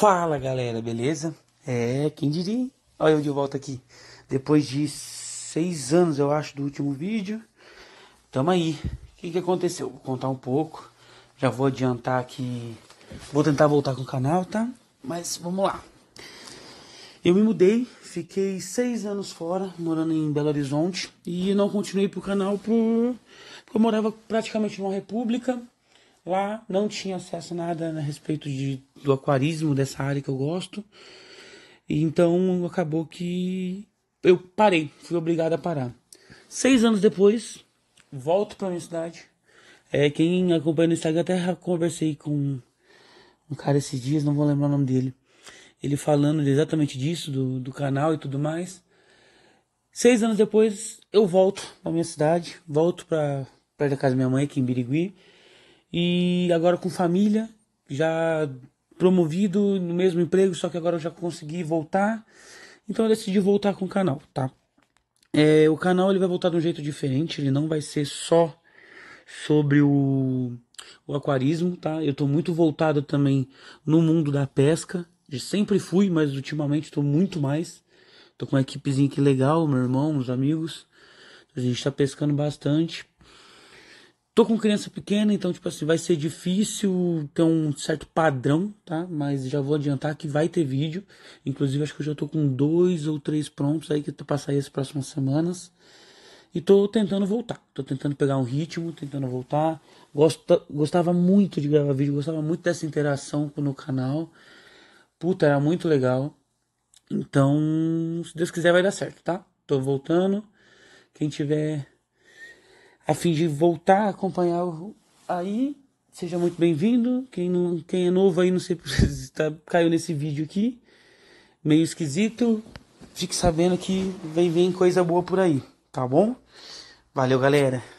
Fala galera, beleza? É, quem diria? Olha eu de volta aqui. Depois de seis anos, eu acho, do último vídeo. Tamo aí. O que, que aconteceu? Vou contar um pouco. Já vou adiantar aqui. Vou tentar voltar com o canal, tá? Mas vamos lá. Eu me mudei, fiquei seis anos fora, morando em Belo Horizonte. E não continuei pro canal por... porque eu morava praticamente numa república. Lá não tinha acesso a nada a respeito de, do aquarismo, dessa área que eu gosto. E então acabou que eu parei, fui obrigado a parar. Seis anos depois, volto para minha cidade. É, quem acompanha no Instagram, até conversei com um cara esses dias, não vou lembrar o nome dele. Ele falando exatamente disso, do, do canal e tudo mais. Seis anos depois, eu volto pra minha cidade, volto pra perto da casa da minha mãe, aqui em Birigui e agora com família, já promovido no mesmo emprego, só que agora eu já consegui voltar. Então eu decidi voltar com o canal, tá? É, o canal ele vai voltar de um jeito diferente, ele não vai ser só sobre o, o aquarismo, tá? Eu tô muito voltado também no mundo da pesca. Eu sempre fui, mas ultimamente tô muito mais. Tô com uma equipezinha que legal, meu irmão, os amigos. A gente tá pescando bastante. Tô com criança pequena, então, tipo assim, vai ser difícil ter um certo padrão, tá? Mas já vou adiantar que vai ter vídeo. Inclusive, acho que eu já tô com dois ou três prontos aí que eu passar aí as próximas semanas. E tô tentando voltar. Tô tentando pegar um ritmo, tentando voltar. Gosto, gostava muito de gravar vídeo, gostava muito dessa interação no canal. Puta, era muito legal. Então, se Deus quiser, vai dar certo, tá? Tô voltando. Quem tiver a fim de voltar a acompanhar aí. Seja muito bem-vindo. Quem, não, quem é novo aí, não sei se tá, caiu nesse vídeo aqui, meio esquisito. Fique sabendo que vem, vem coisa boa por aí, tá bom? Valeu, galera!